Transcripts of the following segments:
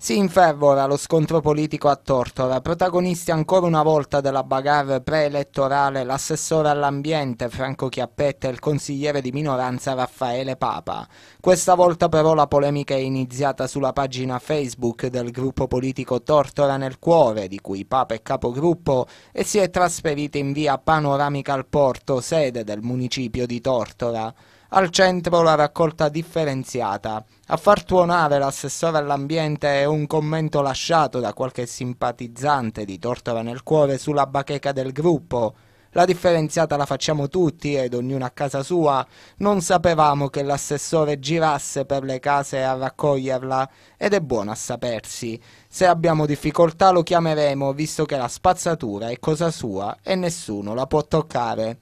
Si infervora lo scontro politico a Tortora, protagonisti ancora una volta della bagarre preelettorale l'assessore all'ambiente Franco Chiappetta e il consigliere di minoranza Raffaele Papa. Questa volta però la polemica è iniziata sulla pagina Facebook del gruppo politico Tortora nel Cuore, di cui Papa è capogruppo, e si è trasferita in via Panoramica al Porto, sede del municipio di Tortora. Al centro la raccolta differenziata. A far tuonare l'assessore all'ambiente è un commento lasciato da qualche simpatizzante di Tortora nel cuore sulla bacheca del gruppo. La differenziata la facciamo tutti ed ognuno a casa sua. Non sapevamo che l'assessore girasse per le case a raccoglierla ed è buono a sapersi. Se abbiamo difficoltà lo chiameremo visto che la spazzatura è cosa sua e nessuno la può toccare.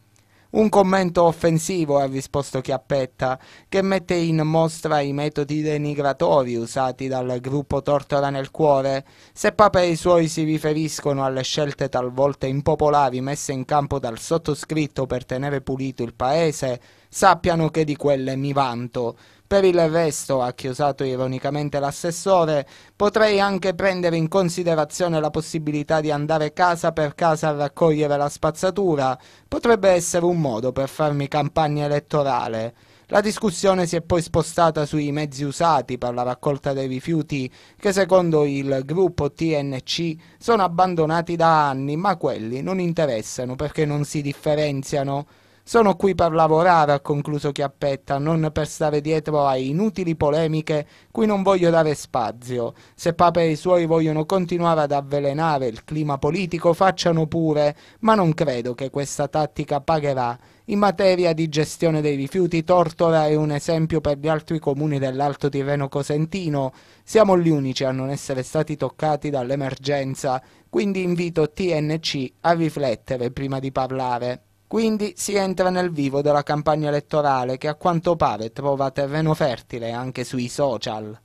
Un commento offensivo ha risposto Chiappetta, che mette in mostra i metodi denigratori usati dal gruppo Tortora nel Cuore. Se Papa e i suoi si riferiscono alle scelte talvolta impopolari messe in campo dal sottoscritto per tenere pulito il paese, sappiano che di quelle mi vanto. Per il resto, ha chiosato ironicamente l'assessore, potrei anche prendere in considerazione la possibilità di andare casa per casa a raccogliere la spazzatura, potrebbe essere un modo per farmi campagna elettorale. La discussione si è poi spostata sui mezzi usati per la raccolta dei rifiuti che secondo il gruppo TNC sono abbandonati da anni, ma quelli non interessano perché non si differenziano. Sono qui per lavorare, ha concluso Chiappetta, non per stare dietro a inutili polemiche cui non voglio dare spazio. Se Papa e i suoi vogliono continuare ad avvelenare il clima politico, facciano pure, ma non credo che questa tattica pagherà. In materia di gestione dei rifiuti, Tortora è un esempio per gli altri comuni dell'Alto Tirreno Cosentino. Siamo gli unici a non essere stati toccati dall'emergenza, quindi invito TNC a riflettere prima di parlare. Quindi si entra nel vivo della campagna elettorale che a quanto pare trova terreno fertile anche sui social.